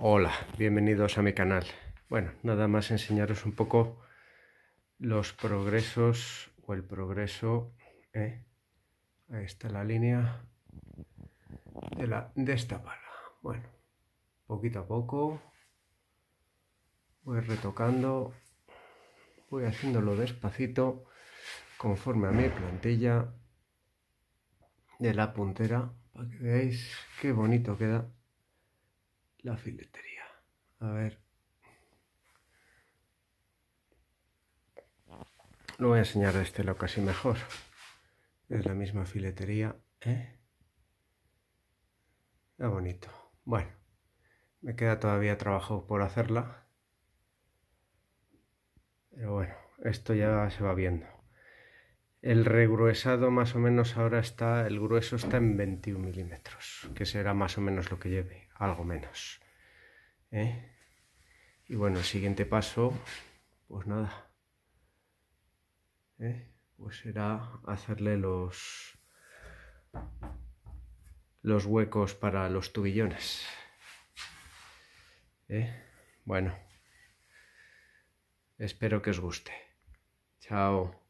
Hola, bienvenidos a mi canal. Bueno, nada más enseñaros un poco los progresos o el progreso. ¿eh? Ahí está la línea de, la, de esta pala. Bueno, poquito a poco voy retocando, voy haciéndolo despacito conforme a mi plantilla de la puntera para que veáis qué bonito queda la filetería. A ver. Lo voy a enseñar de este lo casi mejor. Es la misma filetería, ¿eh? Está bonito. Bueno, me queda todavía trabajo por hacerla. Pero bueno, esto ya se va viendo. El regruesado más o menos ahora está, el grueso está en 21 milímetros, que será más o menos lo que lleve, algo menos. ¿eh? Y bueno, el siguiente paso, pues nada, ¿eh? pues será hacerle los, los huecos para los tubillones. ¿eh? Bueno, espero que os guste. Chao.